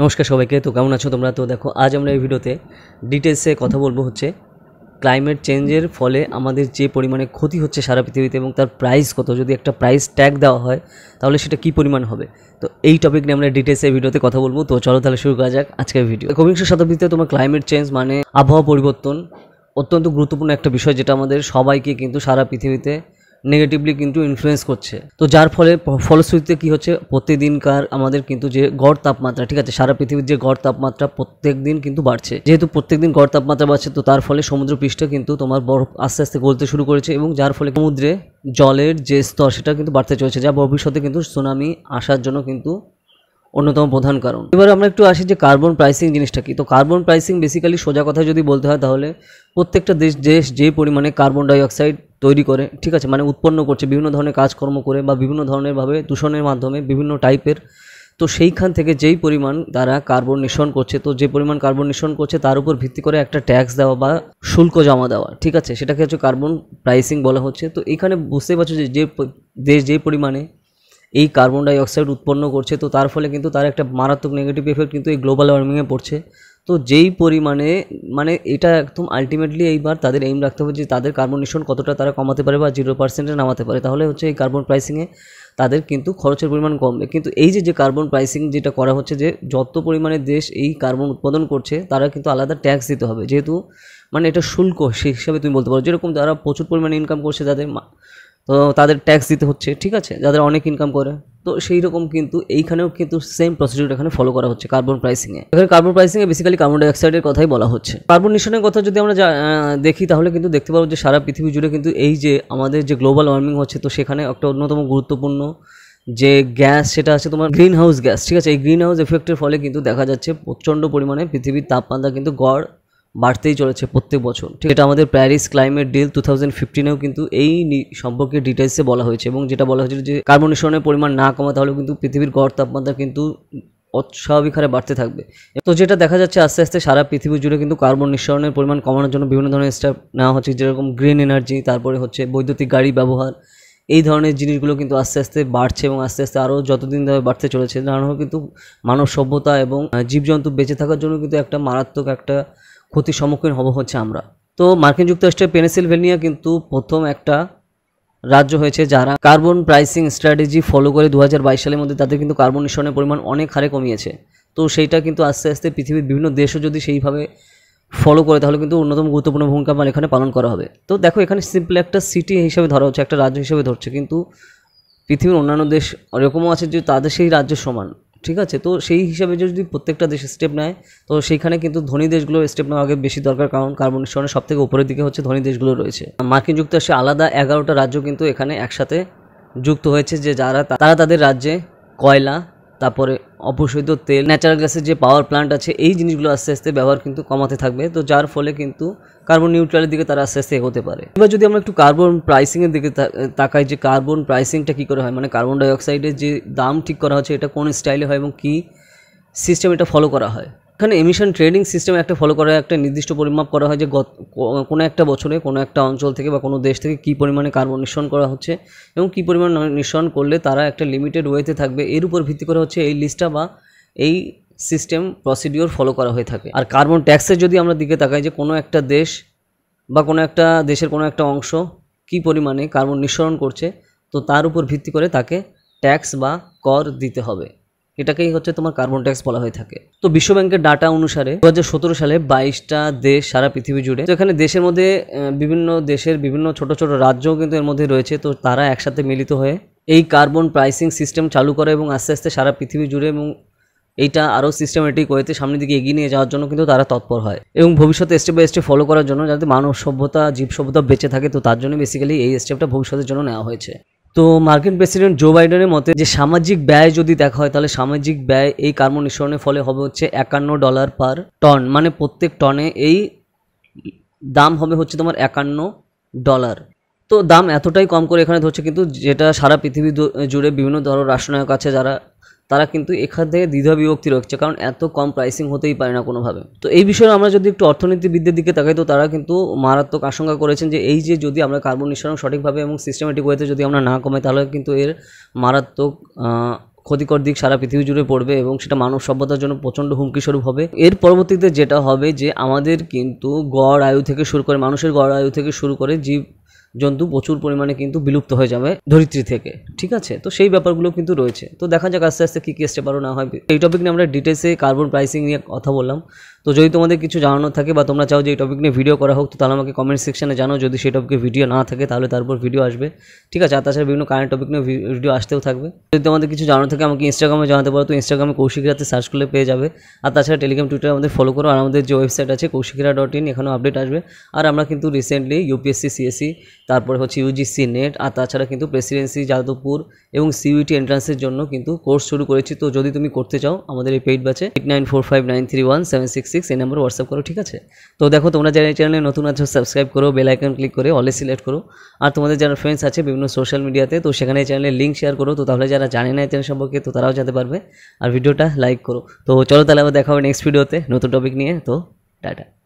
নমস্কার সবাইকে তো কেমন আছো তোমরা তো দেখো আজ আমরা এই ভিডিওতে ডিটেলসে কথা বলবো হচ্ছে ক্লাইমেট চেঞ্জের ফলে আমাদের যে পরিমাণে ক্ষতি হচ্ছে সারা পৃথিবীতে এবং তার প্রাইস কত যদি একটা প্রাইস ট্যাগ দেওয়া হয় তাহলে সেটা কী পরিমাণ হবে তো এই টপিক নিয়ে আমরা ডিটেলসে ভিডিওতে কথা বলবো তো চলো তাহলে শুরু করা যাক আজকের ভিডিও কবিংশ শতাব্দীতে তোমার ক্লাইমেট চেঞ্জ মানে আবহাওয়া পরিবর্তন অত্যন্ত গুরুত্বপূর্ণ একটা বিষয় যেটা আমাদের সবাইকে কিন্তু সারা পৃথিবীতে নেগেটিভলি কিন্তু ইনফ্লুয়েন্স করছে তো যার ফলে ফলশ্রুতিতে কী হচ্ছে প্রতিদিনকার আমাদের কিন্তু যে গড় তাপমাত্রা ঠিক আছে সারা পৃথিবীর যে গড় তাপমাত্রা প্রত্যেক দিন কিন্তু বাড়ছে যেহেতু প্রত্যেক দিন গড় তাপমাত্রা বাড়ছে তো তার ফলে সমুদ্র কিন্তু তোমার বরফ আস্তে আস্তে গলতে শুরু করেছে এবং যার ফলে সমুদ্রে জলের যে স্তর সেটা কিন্তু বাড়তে চলেছে যা ভবিষ্যতে কিন্তু সুনামি আসার জন্য কিন্তু অন্যতম প্রধান কারণ এবার আমরা একটু আসি যে কার্বন প্রাইসিং জিনিসটা কি তো কার্বন প্রাইসিং বেসিক্যালি সোজা কথা যদি বলতে হয় তাহলে প্রত্যেকটা দেশ দেশ যে পরিমাণে কার্বন ডাইঅক্সাইড তৈরি করে ঠিক আছে মানে উৎপন্ন করছে বিভিন্ন ধরনের কাজকর্ম করে বা বিভিন্ন ধরনেরভাবে দূষণের মাধ্যমে বিভিন্ন টাইপের তো সেইখান থেকে যেই পরিমাণ তারা কার্বন নিঃসরণ করছে তো যে পরিমাণ কার্বন নিঃসরণ করছে তার উপর ভিত্তি করে একটা ট্যাক্স দেওয়া বা শুল্ক জমা দেওয়া ঠিক আছে সেটাকে হচ্ছে কার্বন প্রাইসিং বলা হচ্ছে তো এখানে বুঝতে পারছো যে যে দেশ যে পরিমাণে এই কার্বন ডাইঅক্সাইড উৎপন্ন করছে তো তার ফলে কিন্তু তার একটা মারাত্মক নেগেটিভ এফেক্ট কিন্তু এই গ্লোবাল ওয়ার্মিংয়ে পড়ছে তো যেই পরিমাণে মানে এটা একদম আলটিমেটলি এইবার তাদের এইম রাখতে হবে যে তাদের কার্বন নিঃসরণ কতটা তারা কমাতে পারে বা জিরো পার্সেন্টে নামাতে পারে তাহলে হচ্ছে এই কার্বন প্রাইসিংয়ে তাদের কিন্তু খরচের পরিমাণ কমবে কিন্তু এই যে যে কার্বন প্রাইসিং যেটা করা হচ্ছে যে যত পরিমাণে দেশ এই কার্বন উৎপাদন করছে তারা কিন্তু আলাদা ট্যাক্স দিতে হবে যেহেতু মানে এটা শুল্ক সেই হিসাবে তুমি বলতে পারো যেরকম যারা প্রচুর পরিমাণে ইনকাম করছে তাদের তো তাদের ট্যাক্স দিতে হচ্ছে ঠিক আছে যাদের অনেক ইনকাম করে তো সেই রকম কিন্তু এইখানেও কিন্তু সেম প্রসিডিউর এখানে ফলো করা হচ্ছে কার্বন প্রাইসিংয়ে এখানে কার্বন প্রাইসিংয়ে বেসিক্যালি কার্বন ডাইঅক্সাইডের কথাই বলা হচ্ছে কার্বন নিঃসরণের কথা যদি আমরা দেখি তাহলে কিন্তু দেখতে পাবো যে সারা পৃথিবী জুড়ে কিন্তু এই যে আমাদের যে গ্লোবাল ওয়ার্মিং হচ্ছে তো সেখানে একটা অন্যতম গুরুত্বপূর্ণ যে গ্যাস সেটা আছে তোমার গ্রিন হাউস গ্যাস ঠিক আছে এই গ্রিন হাউস এফেক্টের ফলে কিন্তু দেখা যাচ্ছে প্রচণ্ড পরিমাণে পৃথিবীর তাপমাত্রা কিন্তু গড় বাড়তেই চলেছে প্রত্যেক বছর ঠিক এটা আমাদের Paris climate deal two thousand ফিফটিনেও কিন্তু এই সম্পর্কে ডিটেলসে বলা হয়েছে এবং যেটা বলা হয়েছিল যে কার্বন নিঃসরণের পরিমাণ না কমা তাহলে কিন্তু পৃথিবীর গড় তাপমাত্রা কিন্তু অস্বাভাবিক হারে বাড়তে থাকবে তো যেটা দেখা যাচ্ছে আস্তে আস্তে সারা পৃথিবী জুড়ে কিন্তু কার্বন নিঃসরণের পরিমাণ কমানোর জন্য বিভিন্ন ধরনের স্টেপ নেওয়া হচ্ছে যেরকম গ্রিন এনার্জি তারপরে হচ্ছে বৈদ্যুতিক গাড়ি ব্যবহার এই ধরনের জিনিসগুলো কিন্তু আস্তে আস্তে বাড়ছে এবং আস্তে আস্তে আরও যতদিন ধরে বাড়তে চলেছে নানা কিন্তু মানব সভ্যতা এবং জীবজন্তু বেঁচে থাকার জন্য কিন্তু একটা মারাত্মক একটা ক্ষতির সম্মুখীন হব হচ্ছে আমরা তো মার্কিন যুক্তরাষ্ট্রের পেনিসিলভেনিয়া কিন্তু প্রথম একটা রাজ্য হয়েছে যারা কার্বন প্রাইসিং স্ট্র্যাটেজি ফলো করে দু সালের মধ্যে তাদের কিন্তু কার্বন নিঃসরণের পরিমাণ অনেক হারে কমিয়েছে তো সেইটা কিন্তু আস্তে আস্তে পৃথিবীর বিভিন্ন দেশও যদি সেইভাবে ফলো করে তাহলে কিন্তু অন্যতম গুরুত্বপূর্ণ ভূমিকা আমার এখানে পালন করা হবে তো দেখো এখানে সিম্পল একটা সিটি হিসেবে ধরা হচ্ছে একটা রাজ্য হিসেবে ধরছে কিন্তু পৃথিবীর অন্যান্য দেশ এরকমও আছে যে তাদের সেই রাজ্য সমান ঠিক আছে তো সেই হিসাবে যদি প্রত্যেকটা দেশ স্টেপ নেয় তো সেইখানে কিন্তু ধনী দেশগুলো স্টেপ নেওয়া আগে বেশি দরকার কারণ কার্বন নিঃসরণের থেকে উপরের দিকে হচ্ছে ধনী দেশগুলো রয়েছে মার্কিন যুক্তরাষ্ট্রে আলাদা এগারোটা রাজ্য কিন্তু এখানে একসাথে যুক্ত হয়েছে যে যারা তারা তাদের রাজ্যে কয়লা তারপরে অপশোধিত তেল ন্যাচারাল গ্যাসের যে পাওয়ার প্ল্যান্ট আছে এই জিনিসগুলো আস্তে আস্তে ব্যবহার কিন্তু কমাতে থাকবে তো যার ফলে কিন্তু কার্বন নিউট্রালের দিকে তারা আস্তে আস্তে এগোতে পারে এবার যদি আমরা একটু কার্বন প্রাইসিংয়ের দিকে তাকাই যে কার্বন প্রাইসিংটা কী করে হয় মানে কার্বন ডাইঅক্সাইডের যে দাম ঠিক করা হচ্ছে এটা কোন স্টাইলে হয় এবং কী সিস্টেম এটা ফলো করা হয় এখানে এমিশন ট্রেডিং সিস্টেম একটা ফলো করা একটা নির্দিষ্ট পরিমাপ করা হয় যে গত কোনো একটা বছরে কোনো একটা অঞ্চল থেকে বা কোনো দেশ থেকে কী পরিমাণে কার্বন নিঃসরণ করা হচ্ছে এবং কী পরিমাণ নিঃসরণ করলে তারা একটা লিমিটেড ওয়েতে থাকবে এর উপর ভিত্তি করে হচ্ছে এই লিস্টটা বা এই সিস্টেম প্রসিডিওর ফলো করা হয়ে থাকে আর কার্বন ট্যাক্সের যদি আমরা দিকে তাকাই যে কোনো একটা দেশ বা কোনো একটা দেশের কোনো একটা অংশ কি পরিমাণে কার্বন নিঃসরণ করছে তো তার উপর ভিত্তি করে তাকে ট্যাক্স বা কর দিতে হবে এটাকেই হচ্ছে তোমার কার্বন ট্যাক্স বলা হয়ে থাকে তো বিশ্বব্যাংকের ডাটা অনুসারে দু সালে বাইশটা দেশ সারা পৃথিবী জুড়ে তো এখানে দেশের মধ্যে বিভিন্ন দেশের বিভিন্ন ছোট ছোট রাজ্যও কিন্তু এর মধ্যে রয়েছে তো তারা একসাথে মিলিত হয়ে এই কার্বন প্রাইসিং সিস্টেম চালু করে এবং আস্তে আস্তে সারা পৃথিবী জুড়ে এবং এইটা আরও সিস্টেমেটিক ওয়েতে সামনের দিকে এগিয়ে নিয়ে যাওয়ার জন্য কিন্তু তারা তৎপর হয় এবং ভবিষ্যতে স্টেপ বাই স্টেপ ফলো করার জন্য যাতে মানব সভ্যতা জীব সভ্যতা বেঁচে থাকে তো তার জন্য বেসিক্যালি এই স্টেপটা ভবিষ্যতের জন্য নেওয়া হয়েছে তো মার্কিন প্রেসিডেন্ট জো বাইডেনের মতে যে সামাজিক ব্যয় যদি দেখা হয় তাহলে সামাজিক ব্যয় এই কার্বন নিঃসরণের ফলে হবে হচ্ছে একান্ন ডলার পার টন মানে প্রত্যেক টনে এই দাম হবে হচ্ছে তোমার একান্ন ডলার তো দাম এতটাই কম করে এখানে ধরছে কিন্তু যেটা সারা পৃথিবী জুড়ে বিভিন্ন ধরো রাষ্ট্রনায়ক আছে যারা তারা কিন্তু এখান থেকে দ্বিধা বিভক্তি রয়েছে কারণ এত কম প্রাইসিং হতেই পারে না কোনোভাবে তো এই বিষয়ে আমরা যদি একটু অর্থনীতিবিদদের দিকে তাকাই তো তারা কিন্তু মারাত্মক আশঙ্কা করেছেন যে এই যে যদি আমরা কার্বন নিঃসরণ সঠিকভাবে এবং সিস্টেমেটিক ওয়েতে যদি আমরা না কমাই তাহলে কিন্তু এর মারাত্মক ক্ষতিকর দিক সারা পৃথিবী জুড়ে পড়বে এবং সেটা মানব সভ্যতার জন্য প্রচণ্ড হুমকি স্বরূপ হবে এর পরবর্তীতে যেটা হবে যে আমাদের কিন্তু গড় আয়ু থেকে শুরু করে মানুষের গড় আয়ু থেকে শুরু করে জীব জন্তু প্রচুর পরিমাণে কিন্তু বিলুপ্ত হয়ে যাবে ধরিত্রী থেকে ঠিক আছে তো সেই ব্যাপারগুলো কিন্তু রয়েছে তো দেখা যাক আস্তে আস্তে কী কী স্টেপ পারো না হয় এই টপিক নিয়ে আমরা ডিটেলসে কার্বন প্রাইসিং নিয়ে কথা বললাম তো যদি তোমাদের কিছু জানানোর থাকে বা তোমরা চাও যে এই টপিক নিয়ে ভিডিও করা হোক তো তাহলে আমাকে কমেন্ট সেকশানে জানো যদি সেই টপিকে ভিডিও না থাকে তাহলে তারপর ভিডিও আসবে ঠিক আছে আর তাছাড়া বিভিন্ন কারেন্ট টপিক নিয়ে ভিডিও আসতেও থাকবে যদি তোমাদের কিছু জানানো থাকে আমাকে ইনস্টাগ্রামে জানাতে পারো তো ইনস্টাগ্রামে কৌশিক রাতে সার্চ করলে পেয়ে যাবে আর তাছাড়া টেলিগ্রাম টুইটার আমাদের ফলো করো আর আমাদের যে ওয়েবসাইট আছে কৌশিকরা ডট ইন এখানেও আপডেট আসবে আর আমরা কিন্তু রিসেন্টলি ইউপিএসসি সিএসসি তারপরে হচ্ছে ইউজিসি নেট আর তাছাড়া কিন্তু প্রেসিডেন্সি যাদবপুর এবং সিউইটি এন্ট্রান্সের জন্য কিন্তু কোর্স শুরু করেছি তো যদি তুমি করতে চাও আমাদের এই পেইড ব্যাচে eight nine four five nine three one seven six six এই নম্বরে হোয়াটসঅ্যাপ করো ঠিক আছে তো দেখো তোমরা যারা এই চ্যানেলে নতুন আছো সাবস্ক্রাইব করো বেল আইকন ক্লিক করে অলে সিলেক্ট করো আর তোমাদের যারা ফ্রেন্ডস আছে বিভিন্ন সোশ্যাল মিডিয়াতে তো সেখানে এই চ্যানেলের লিঙ্ক শেয়ার করো তো তাহলে যারা জানে না এই চ্যানেল সম্পর্কে তো তারাও জানতে পারবে আর ভিডিওটা লাইক করো তো চলো তাহলে আবার দেখা হবে নেক্সট ভিডিওতে নতুন টপিক নিয়ে তো টাটা